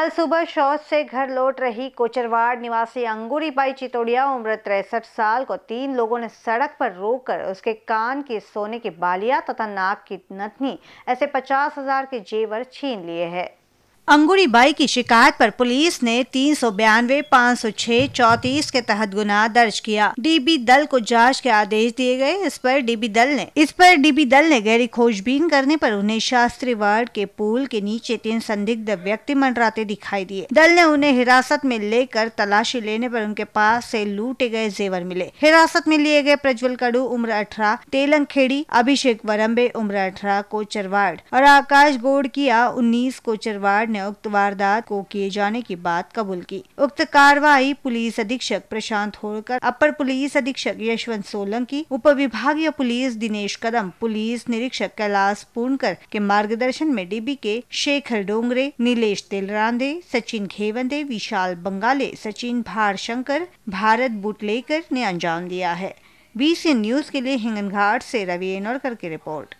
कल सुबह शौच से घर लौट रही कोचरवाड़ निवासी अंगूरी बाई चितोड़िया उम्र तिरसठ साल को तीन लोगों ने सड़क पर रोककर उसके कान के सोने की बालिया तथा नाक की नथनी ऐसे पचास हजार के जेवर छीन लिए हैं अंगूरी बाई की शिकायत पर पुलिस ने तीन सौ बयानवे पाँच सौ छह चौतीस के तहत गुना दर्ज किया डीबी दल को जांच के आदेश दिए गए इस पर डीबी दल ने इस पर डीबी दल ने गहरी खोजबीन करने पर उन्हें शास्त्री वार्ड के पुल के नीचे तीन संदिग्ध व्यक्ति मंडराते दिखाई दिए दल ने उन्हें हिरासत में लेकर तलाशी लेने पर उनके पास से लूटे गए जेवर मिले हिरासत में लिए गए प्रज्वल कड़ू उम्र अठारह तेलंग खेड़ी अभिषेक वरम्बे उम्र अठारह कोचरवाड़ और आकाश गोड किया उन्नीस कोचरवाड़ ने ने उक्त वारदात को किए जाने की बात कबूल की उक्त कार्रवाई पुलिस अधीक्षक प्रशांत होलकर अपर पुलिस अधीक्षक यशवंत सोलंकी उप विभागीय पुलिस दिनेश कदम पुलिस निरीक्षक कैलाश पूर्णकर के मार्गदर्शन में डीबी के शेखर डोंगरे नीलेश तेलरांदे सचिन घेवंदे विशाल बंगाले सचिन भारशंकर भारत बुटलेकर ने अंजाम दिया है बीसी न्यूज के लिए हिंगनघाट से रवि एनोरकर की रिपोर्ट